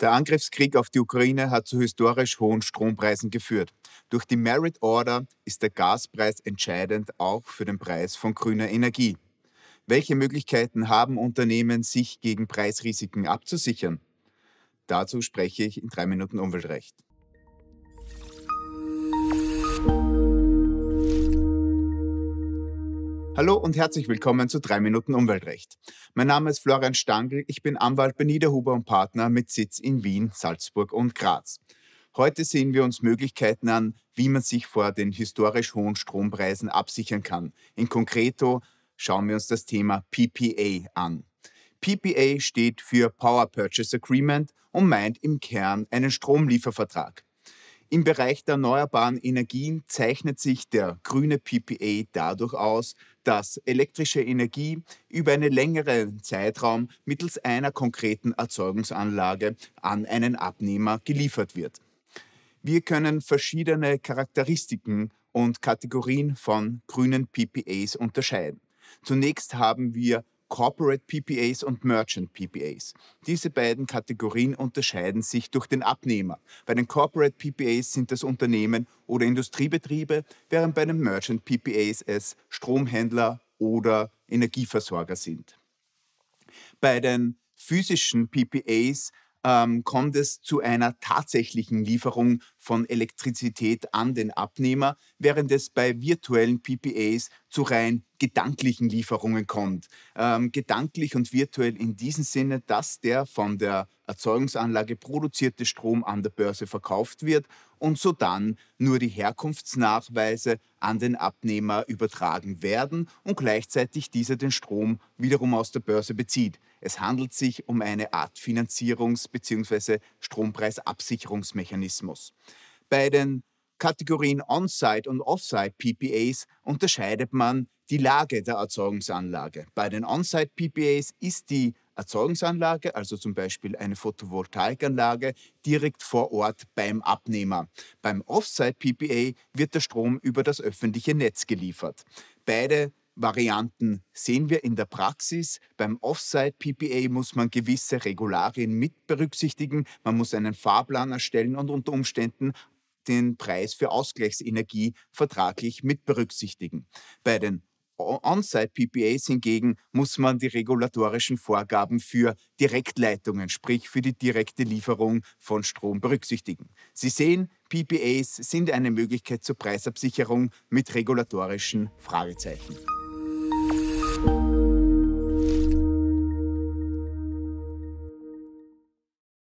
Der Angriffskrieg auf die Ukraine hat zu historisch hohen Strompreisen geführt. Durch die Merit Order ist der Gaspreis entscheidend auch für den Preis von grüner Energie. Welche Möglichkeiten haben Unternehmen, sich gegen Preisrisiken abzusichern? Dazu spreche ich in drei Minuten Umweltrecht. Hallo und herzlich willkommen zu 3 Minuten Umweltrecht. Mein Name ist Florian Stangl, ich bin Anwalt bei Niederhuber und Partner mit Sitz in Wien, Salzburg und Graz. Heute sehen wir uns Möglichkeiten an, wie man sich vor den historisch hohen Strompreisen absichern kann. In konkreto schauen wir uns das Thema PPA an. PPA steht für Power Purchase Agreement und meint im Kern einen Stromliefervertrag. Im Bereich der erneuerbaren Energien zeichnet sich der grüne PPA dadurch aus, dass elektrische Energie über einen längeren Zeitraum mittels einer konkreten Erzeugungsanlage an einen Abnehmer geliefert wird. Wir können verschiedene Charakteristiken und Kategorien von grünen PPAs unterscheiden. Zunächst haben wir Corporate PPAs und Merchant PPAs. Diese beiden Kategorien unterscheiden sich durch den Abnehmer. Bei den Corporate PPAs sind das Unternehmen oder Industriebetriebe, während bei den Merchant PPAs es Stromhändler oder Energieversorger sind. Bei den physischen PPAs ähm, kommt es zu einer tatsächlichen Lieferung von Elektrizität an den Abnehmer, während es bei virtuellen PPAs zu rein gedanklichen Lieferungen kommt. Ähm, gedanklich und virtuell in diesem Sinne, dass der von der Erzeugungsanlage produzierte Strom an der Börse verkauft wird und sodann nur die Herkunftsnachweise an den Abnehmer übertragen werden und gleichzeitig dieser den Strom wiederum aus der Börse bezieht. Es handelt sich um eine Art Finanzierungs- bzw. Strompreisabsicherungsmechanismus. Bei den Kategorien On-Site und Off-Site PPAs unterscheidet man die Lage der Erzeugungsanlage. Bei den On-Site PPAs ist die Erzeugungsanlage, also zum Beispiel eine Photovoltaikanlage, direkt vor Ort beim Abnehmer. Beim Off-Site PPA wird der Strom über das öffentliche Netz geliefert. Beide Varianten sehen wir in der Praxis. Beim Offsite PPA muss man gewisse Regularien mit berücksichtigen. Man muss einen Fahrplan erstellen und unter Umständen den Preis für Ausgleichsenergie vertraglich mit berücksichtigen. Bei den On-Site PPAs hingegen muss man die regulatorischen Vorgaben für Direktleitungen, sprich für die direkte Lieferung von Strom berücksichtigen. Sie sehen, PPAs sind eine Möglichkeit zur Preisabsicherung mit regulatorischen Fragezeichen.